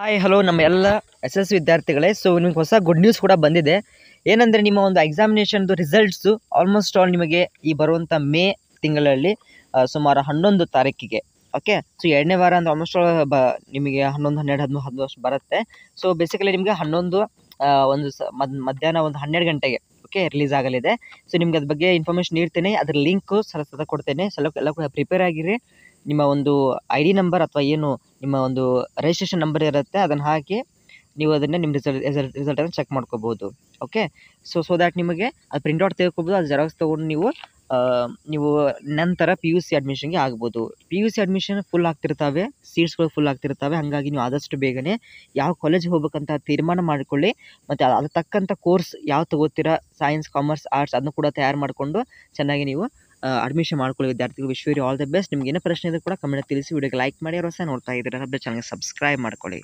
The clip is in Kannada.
ಹಾಯ್ ಹಲೋ ನಮ್ಮ ಎಲ್ಲ ಎಸ್ ಎಸ್ ವಿದ್ಯಾರ್ಥಿಗಳೇ ಸೊ ನಿಮ್ಗೆ ಹೊಸ ಗುಡ್ ನ್ಯೂಸ್ ಕೂಡ ಬಂದಿದೆ ಏನಂದರೆ ನಿಮ್ಮ ಒಂದು ಎಕ್ಸಾಮಿನೇಷನ್ದು ರಿಸಲ್ಟ್ಸು ಆಲ್ಮೋಸ್ಟ್ ಆಲ್ ನಿಮಗೆ ಈ ಬರುವಂಥ ಮೇ ತಿಂಗಳಲ್ಲಿ ಸುಮಾರು ಹನ್ನೊಂದು ತಾರೀಕಿಗೆ ಓಕೆ ಸೊ ಎರಡನೇ ವಾರ ಅಂದರೆ ಆಲ್ಮೋಸ್ಟ್ ಆಲ್ ಬ ನಿಮಗೆ ಹನ್ನೊಂದು ಹನ್ನೆರಡು ಹದಿನೈದು ಹದಿನೈದು ವರ್ಷ ಬರುತ್ತೆ ಸೊ ಬೇಸಿಕಲಿ ನಿಮಗೆ ಹನ್ನೊಂದು ಒಂದು ಸ ಮಧ್ಯಾಹ್ನ ಒಂದು ಹನ್ನೆರಡು ಗಂಟೆಗೆ ಓಕೆ ರಿಲೀಸ್ ಆಗಲಿದೆ ಸೊ ನಿಮ್ಗೆ ಅದ್ರ ಬಗ್ಗೆ ಇನ್ಫಾರ್ಮೇಶನ್ ನೀಡ್ತೇನೆ ಅದ್ರ ಲಿಂಕು ಸಲ ಕೊಡ್ತೇನೆ ಸಲ ಎಲ್ಲ ಕೂಡ ಪ್ರಿಪೇರ್ ಆಗಿರಿ ನಿಮ್ಮ ಒಂದು ಐ ಡಿ ನಂಬರ್ ಅಥವಾ ಏನು ನಿಮ್ಮ ಒಂದು ರಿಜಿಸ್ಟ್ರೇಷನ್ ನಂಬರ್ ಇರುತ್ತೆ ಅದನ್ನು ಹಾಕಿ ನೀವು ಅದನ್ನು ನಿಮ್ಮ ರಿಸಲ್ಟ್ ರಿಸಲ್ಟ್ ರಿಸಲ್ಟನ್ನು ಚೆಕ್ ಮಾಡ್ಕೋಬೋದು ಓಕೆ ಸೊ ಸೊ ದ್ಯಾಟ್ ನಿಮಗೆ ಅದು ಪ್ರಿಂಟ್ಔಟ್ ತೆಗೆದುಕೋಬೋದು ಅದು ಜೆರಾಕ್ಸ್ ತೊಗೊಂಡು ನೀವು ನೀವು ನಂತರ ಪಿ ಯು ಸಿ ಅಡ್ಮಿಷನ್ಗೆ ಆಗ್ಬೋದು P U C admission full ಆಗ್ತಿರ್ತಾವೆ ಸೀಟ್ಸ್ಗಳು ಫುಲ್ ಆಗ್ತಿರ್ತಾವೆ ಹಾಗಾಗಿ ನೀವು ಆದಷ್ಟು ಬೇಗನೆ ಯಾವ ಕಾಲೇಜ್ ಹೋಗ್ಬೇಕಂತ ತೀರ್ಮಾನ ಮಾಡಿಕೊಳ್ಳಿ ಮತ್ತು ಅದ್ರ ತಕ್ಕಂಥ ಕೋರ್ಸ್ ಯಾವ ತಗೋತೀರಾ ಸೈನ್ಸ್ ಕಾಮರ್ಸ್ ಆರ್ಟ್ಸ್ ಅದನ್ನು ಕೂಡ ತಯಾರು ಮಾಡಿಕೊಂಡು ಚೆನ್ನಾಗಿ ನೀವು ಅಡ್ಮಿಷನ್ ಮಾಡ್ಕೊಳ್ಳಿ ವಿದ್ಯಾರ್ಥಿಗಳು ವಿಶ್ವರಿ ಆಲ್ ದ ಬೆಸ್ಟ್ ನಿಮ್ಗೆ ಏನೇ ಪ್ರಶ್ನೆ ಇದ್ರೂ ಕೂಡ ಕಮೆಂಟ್ ತಿಳಿಸಿ ವಿಡಿಯೋಗೆ ಲೈಕ್ ಮಾಡಿ ಅವರ ಸಹ ನೋಡ್ತಾ ಇದ್ದೀರಾ ಚಾನಲ್ಗೆ ಸಬ್ಸ್ಕ್ರೈಬ್ ಮಾಡ್ಕೊಳ್ಳಿ